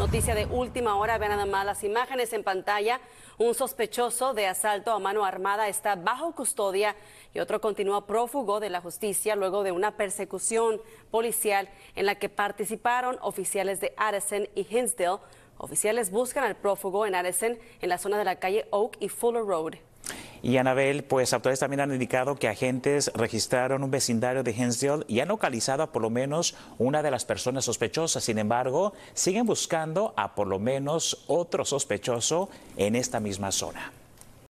Noticia de última hora, vean nada más las imágenes en pantalla. Un sospechoso de asalto a mano armada está bajo custodia y otro continúa prófugo de la justicia luego de una persecución policial en la que participaron oficiales de Addison y Hinsdale. Oficiales buscan al prófugo en Addison en la zona de la calle Oak y Fuller Road. Y Anabel, pues autoridades también han indicado que agentes registraron un vecindario de Hensdale y han localizado a por lo menos una de las personas sospechosas. Sin embargo, siguen buscando a por lo menos otro sospechoso en esta misma zona.